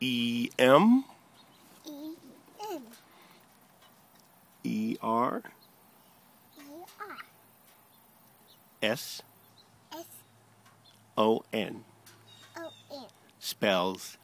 E M, E R, S, O N. spells